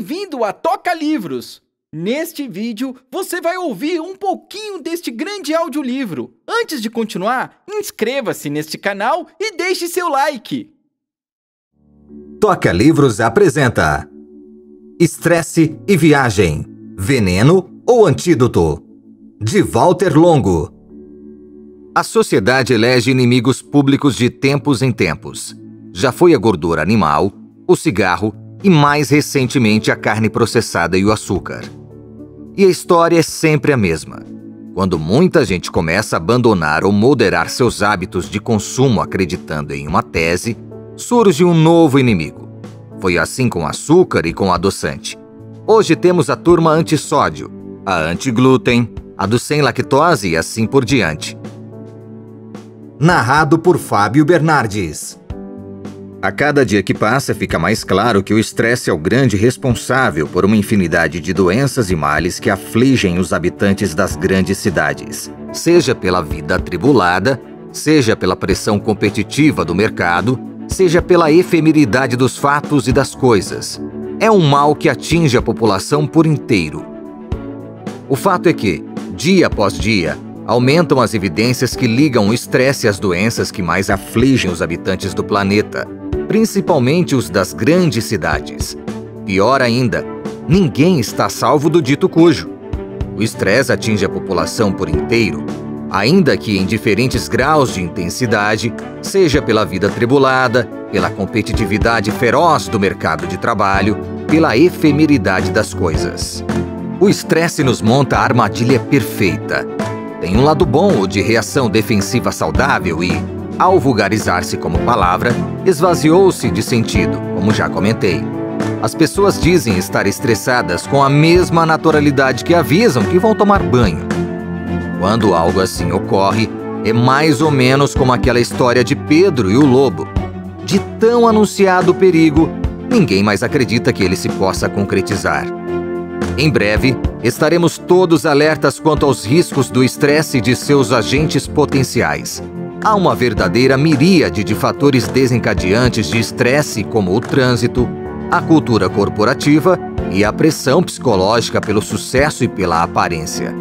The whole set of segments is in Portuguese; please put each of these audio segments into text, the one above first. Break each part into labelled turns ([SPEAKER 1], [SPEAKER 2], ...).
[SPEAKER 1] Bem-vindo a Toca Livros! Neste vídeo, você vai ouvir um pouquinho deste grande audiolivro. Antes de continuar, inscreva-se neste canal e deixe seu like.
[SPEAKER 2] Toca Livros apresenta Estresse e Viagem Veneno ou Antídoto de Walter Longo. A sociedade elege inimigos públicos de tempos em tempos. Já foi a gordura animal, o cigarro e mais recentemente a carne processada e o açúcar. E a história é sempre a mesma. Quando muita gente começa a abandonar ou moderar seus hábitos de consumo acreditando em uma tese, surge um novo inimigo. Foi assim com açúcar e com adoçante. Hoje temos a turma anti-sódio, a anti-glúten, a do sem lactose e assim por diante. Narrado por Fábio Bernardes. A cada dia que passa, fica mais claro que o estresse é o grande responsável por uma infinidade de doenças e males que afligem os habitantes das grandes cidades, seja pela vida atribulada, seja pela pressão competitiva do mercado, seja pela efemeridade dos fatos e das coisas. É um mal que atinge a população por inteiro. O fato é que, dia após dia, aumentam as evidências que ligam o estresse às doenças que mais afligem os habitantes do planeta principalmente os das grandes cidades. Pior ainda, ninguém está salvo do dito cujo. O estresse atinge a população por inteiro, ainda que em diferentes graus de intensidade, seja pela vida tribulada, pela competitividade feroz do mercado de trabalho, pela efemeridade das coisas. O estresse nos monta a armadilha perfeita. Tem um lado bom, o de reação defensiva saudável e, ao vulgarizar-se como palavra, esvaziou-se de sentido, como já comentei. As pessoas dizem estar estressadas com a mesma naturalidade que avisam que vão tomar banho. Quando algo assim ocorre, é mais ou menos como aquela história de Pedro e o lobo. De tão anunciado perigo, ninguém mais acredita que ele se possa concretizar. Em breve, estaremos todos alertas quanto aos riscos do estresse de seus agentes potenciais. Há uma verdadeira miríade de fatores desencadeantes de estresse, como o trânsito, a cultura corporativa e a pressão psicológica pelo sucesso e pela aparência.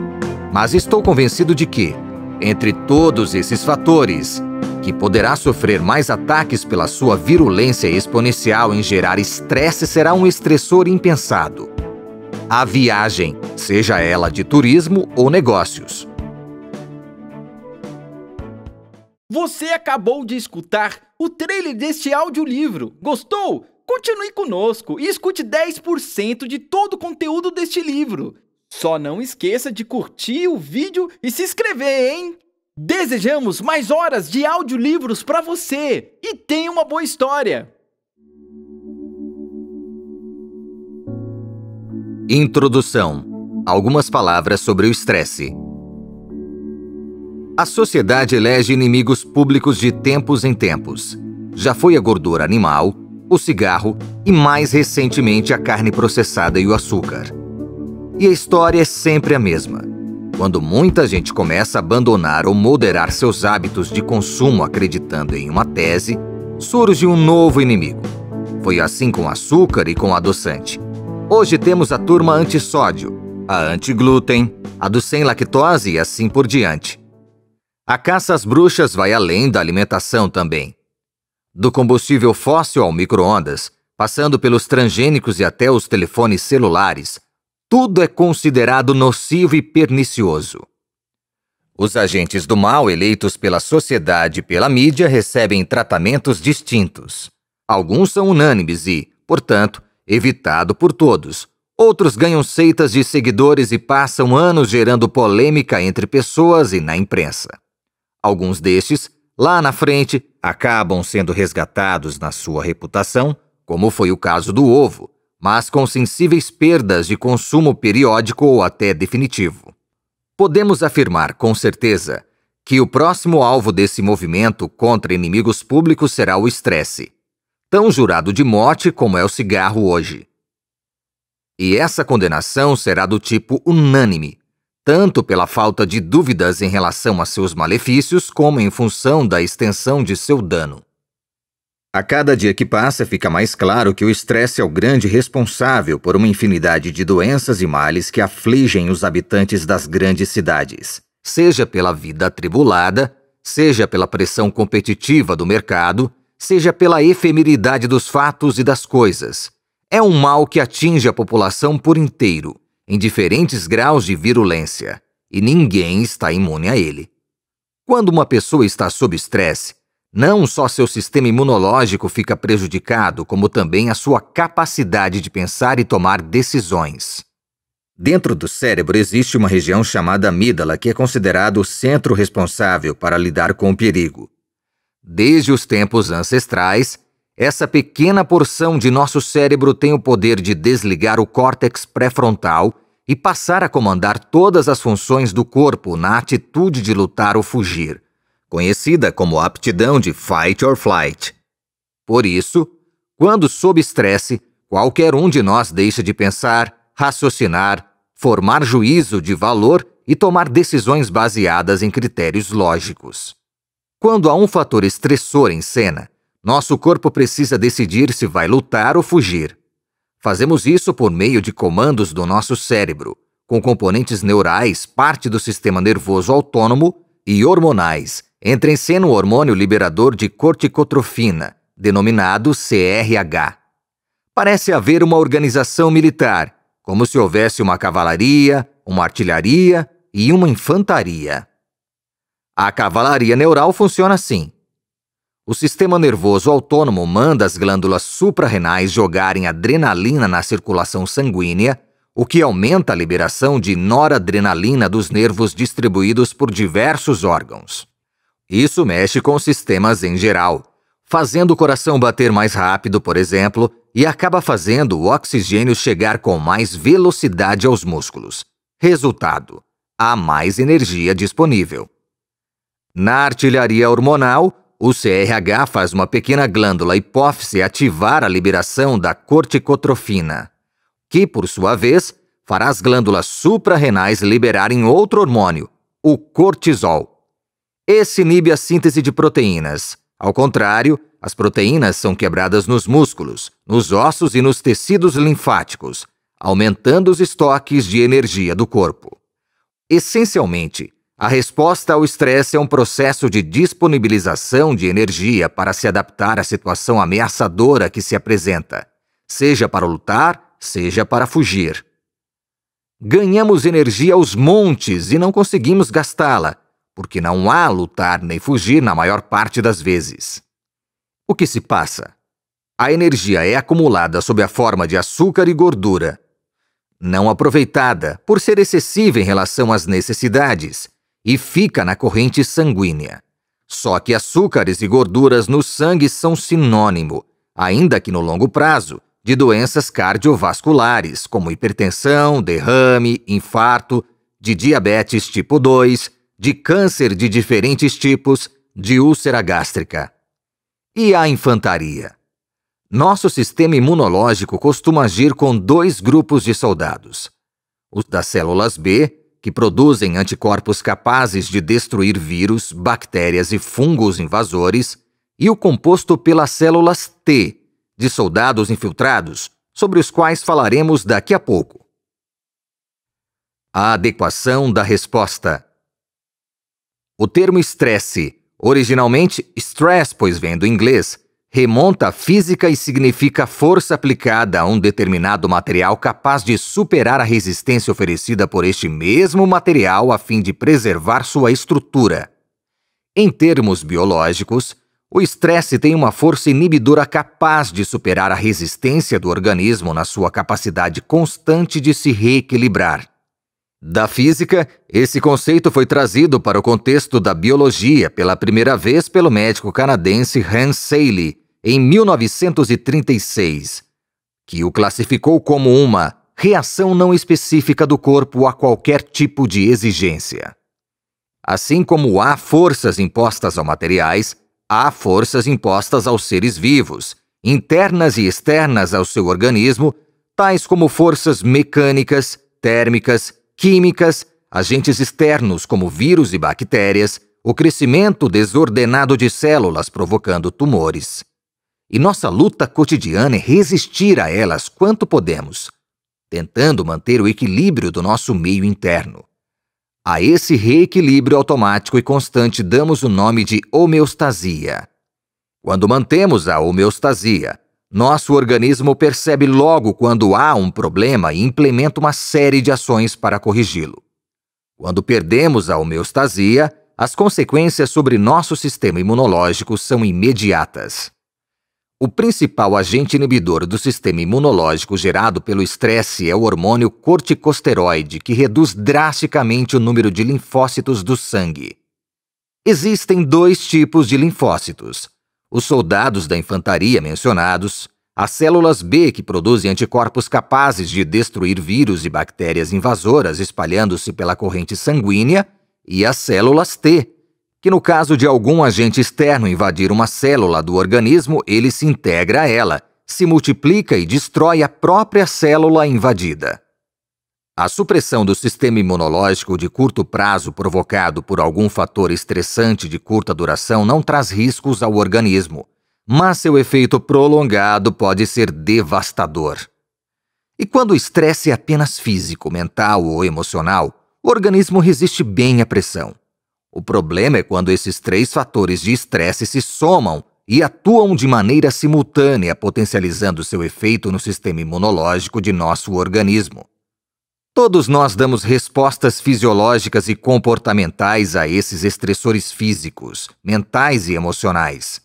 [SPEAKER 2] Mas estou convencido de que, entre todos esses fatores, que poderá sofrer mais ataques pela sua virulência exponencial em gerar estresse será um estressor impensado. A viagem, seja ela de turismo ou negócios,
[SPEAKER 1] Você acabou de escutar o trailer deste audiolivro. Gostou? Continue conosco e escute 10% de todo o conteúdo deste livro. Só não esqueça de curtir o vídeo e se inscrever, hein? Desejamos mais horas de audiolivros para você e tenha uma boa história.
[SPEAKER 2] Introdução. Algumas palavras sobre o estresse. A sociedade elege inimigos públicos de tempos em tempos. Já foi a gordura animal, o cigarro e, mais recentemente, a carne processada e o açúcar. E a história é sempre a mesma. Quando muita gente começa a abandonar ou moderar seus hábitos de consumo acreditando em uma tese, surge um novo inimigo. Foi assim com o açúcar e com o adoçante. Hoje temos a turma anti-sódio, a anti-glúten, a do sem lactose e assim por diante. A caça às bruxas vai além da alimentação também. Do combustível fóssil ao micro-ondas, passando pelos transgênicos e até os telefones celulares, tudo é considerado nocivo e pernicioso. Os agentes do mal eleitos pela sociedade e pela mídia recebem tratamentos distintos. Alguns são unânimes e, portanto, evitado por todos. Outros ganham seitas de seguidores e passam anos gerando polêmica entre pessoas e na imprensa. Alguns destes, lá na frente, acabam sendo resgatados na sua reputação, como foi o caso do ovo, mas com sensíveis perdas de consumo periódico ou até definitivo. Podemos afirmar com certeza que o próximo alvo desse movimento contra inimigos públicos será o estresse, tão jurado de morte como é o cigarro hoje. E essa condenação será do tipo unânime, tanto pela falta de dúvidas em relação a seus malefícios, como em função da extensão de seu dano. A cada dia que passa, fica mais claro que o estresse é o grande responsável por uma infinidade de doenças e males que afligem os habitantes das grandes cidades, seja pela vida atribulada, seja pela pressão competitiva do mercado, seja pela efemeridade dos fatos e das coisas. É um mal que atinge a população por inteiro em diferentes graus de virulência, e ninguém está imune a ele. Quando uma pessoa está sob estresse, não só seu sistema imunológico fica prejudicado, como também a sua capacidade de pensar e tomar decisões. Dentro do cérebro existe uma região chamada amígdala que é considerado o centro responsável para lidar com o perigo. Desde os tempos ancestrais, essa pequena porção de nosso cérebro tem o poder de desligar o córtex pré-frontal e passar a comandar todas as funções do corpo na atitude de lutar ou fugir, conhecida como aptidão de fight or flight. Por isso, quando sob estresse, qualquer um de nós deixa de pensar, raciocinar, formar juízo de valor e tomar decisões baseadas em critérios lógicos. Quando há um fator estressor em cena, nosso corpo precisa decidir se vai lutar ou fugir. Fazemos isso por meio de comandos do nosso cérebro, com componentes neurais, parte do sistema nervoso autônomo e hormonais. Entra em cena o hormônio liberador de corticotrofina, denominado CRH. Parece haver uma organização militar, como se houvesse uma cavalaria, uma artilharia e uma infantaria. A cavalaria neural funciona assim. O sistema nervoso autônomo manda as glândulas suprarrenais jogarem adrenalina na circulação sanguínea, o que aumenta a liberação de noradrenalina dos nervos distribuídos por diversos órgãos. Isso mexe com sistemas em geral, fazendo o coração bater mais rápido, por exemplo, e acaba fazendo o oxigênio chegar com mais velocidade aos músculos. Resultado: há mais energia disponível. Na artilharia hormonal, o CRH faz uma pequena glândula hipófise ativar a liberação da corticotrofina, que, por sua vez, fará as glândulas suprarrenais liberarem outro hormônio, o cortisol. Esse inibe a síntese de proteínas. Ao contrário, as proteínas são quebradas nos músculos, nos ossos e nos tecidos linfáticos, aumentando os estoques de energia do corpo. Essencialmente, a resposta ao estresse é um processo de disponibilização de energia para se adaptar à situação ameaçadora que se apresenta, seja para lutar, seja para fugir. Ganhamos energia aos montes e não conseguimos gastá-la, porque não há lutar nem fugir na maior parte das vezes. O que se passa? A energia é acumulada sob a forma de açúcar e gordura, não aproveitada por ser excessiva em relação às necessidades e fica na corrente sanguínea. Só que açúcares e gorduras no sangue são sinônimo, ainda que no longo prazo, de doenças cardiovasculares, como hipertensão, derrame, infarto, de diabetes tipo 2, de câncer de diferentes tipos, de úlcera gástrica. E a infantaria? Nosso sistema imunológico costuma agir com dois grupos de soldados: os das células B que produzem anticorpos capazes de destruir vírus, bactérias e fungos invasores, e o composto pelas células T, de soldados infiltrados, sobre os quais falaremos daqui a pouco. A adequação da resposta. O termo estresse, originalmente stress, pois vem do inglês, remonta à física e significa força aplicada a um determinado material capaz de superar a resistência oferecida por este mesmo material a fim de preservar sua estrutura. Em termos biológicos, o estresse tem uma força inibidora capaz de superar a resistência do organismo na sua capacidade constante de se reequilibrar. Da física, esse conceito foi trazido para o contexto da biologia pela primeira vez pelo médico canadense Hans Saley, em 1936, que o classificou como uma reação não específica do corpo a qualquer tipo de exigência. Assim como há forças impostas aos materiais, há forças impostas aos seres vivos, internas e externas ao seu organismo, tais como forças mecânicas, térmicas, químicas, agentes externos como vírus e bactérias, o crescimento desordenado de células provocando tumores e nossa luta cotidiana é resistir a elas quanto podemos, tentando manter o equilíbrio do nosso meio interno. A esse reequilíbrio automático e constante damos o nome de homeostasia. Quando mantemos a homeostasia, nosso organismo percebe logo quando há um problema e implementa uma série de ações para corrigi-lo. Quando perdemos a homeostasia, as consequências sobre nosso sistema imunológico são imediatas. O principal agente inibidor do sistema imunológico gerado pelo estresse é o hormônio corticosteroide, que reduz drasticamente o número de linfócitos do sangue. Existem dois tipos de linfócitos: os soldados da infantaria mencionados, as células B que produzem anticorpos capazes de destruir vírus e bactérias invasoras espalhando-se pela corrente sanguínea, e as células T, que no caso de algum agente externo invadir uma célula do organismo, ele se integra a ela, se multiplica e destrói a própria célula invadida. A supressão do sistema imunológico de curto prazo provocado por algum fator estressante de curta duração não traz riscos ao organismo, mas seu efeito prolongado pode ser devastador. E quando o estresse é apenas físico, mental ou emocional, o organismo resiste bem à pressão. O problema é quando esses três fatores de estresse se somam e atuam de maneira simultânea, potencializando seu efeito no sistema imunológico de nosso organismo. Todos nós damos respostas fisiológicas e comportamentais a esses estressores físicos, mentais e emocionais.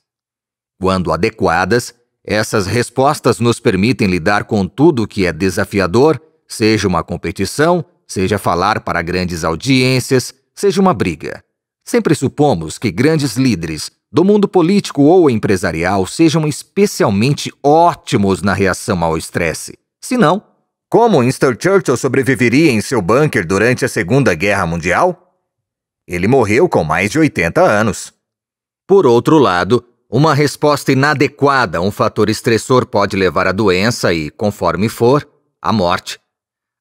[SPEAKER 2] Quando adequadas, essas respostas nos permitem lidar com tudo o que é desafiador, seja uma competição, seja falar para grandes audiências, seja uma briga. Sempre supomos que grandes líderes do mundo político ou empresarial sejam especialmente ótimos na reação ao estresse. Se não, como Winston Churchill sobreviveria em seu bunker durante a Segunda Guerra Mundial? Ele morreu com mais de 80 anos. Por outro lado, uma resposta inadequada a um fator estressor pode levar à doença e, conforme for, à morte.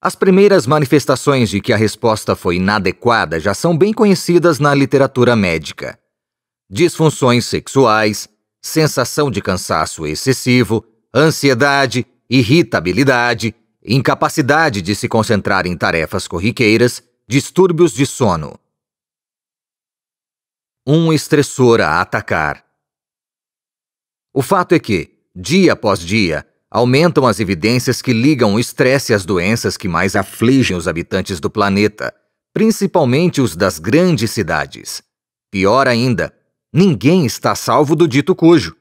[SPEAKER 2] As primeiras manifestações de que a resposta foi inadequada já são bem conhecidas na literatura médica. Disfunções sexuais, sensação de cansaço excessivo, ansiedade, irritabilidade, incapacidade de se concentrar em tarefas corriqueiras, distúrbios de sono. Um estressor a atacar. O fato é que, dia após dia, aumentam as evidências que ligam o estresse às doenças que mais afligem os habitantes do planeta, principalmente os das grandes cidades. Pior ainda, ninguém está salvo do dito cujo.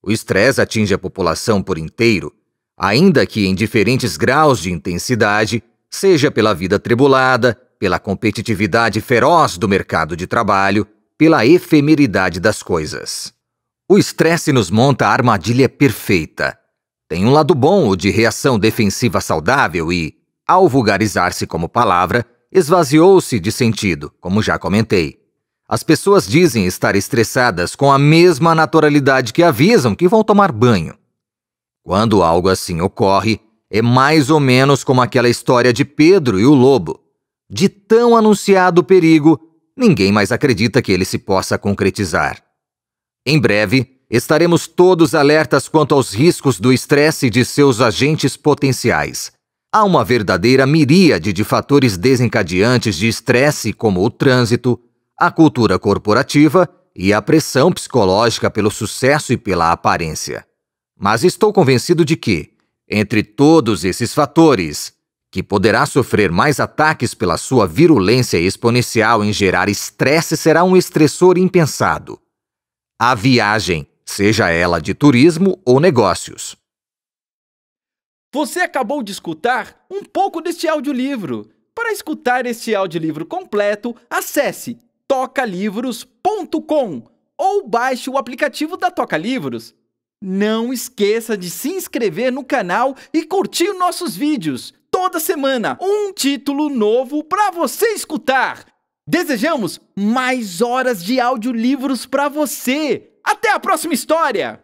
[SPEAKER 2] O estresse atinge a população por inteiro, ainda que em diferentes graus de intensidade, seja pela vida tribulada, pela competitividade feroz do mercado de trabalho, pela efemeridade das coisas. O estresse nos monta a armadilha perfeita tem um lado bom, o de reação defensiva saudável e, ao vulgarizar-se como palavra, esvaziou-se de sentido, como já comentei. As pessoas dizem estar estressadas com a mesma naturalidade que avisam que vão tomar banho. Quando algo assim ocorre, é mais ou menos como aquela história de Pedro e o lobo. De tão anunciado perigo, ninguém mais acredita que ele se possa concretizar. Em breve, Estaremos todos alertas quanto aos riscos do estresse e de seus agentes potenciais. Há uma verdadeira miríade de fatores desencadeantes de estresse, como o trânsito, a cultura corporativa e a pressão psicológica pelo sucesso e pela aparência. Mas estou convencido de que, entre todos esses fatores, que poderá sofrer mais ataques pela sua virulência exponencial em gerar estresse será um estressor impensado. A viagem seja ela de turismo ou negócios.
[SPEAKER 1] Você acabou de escutar um pouco deste audiolivro. Para escutar este audiolivro completo, acesse tocalivros.com ou baixe o aplicativo da Toca Livros. Não esqueça de se inscrever no canal e curtir nossos vídeos. Toda semana, um título novo para você escutar. Desejamos mais horas de audiolivros para você. Até a próxima história!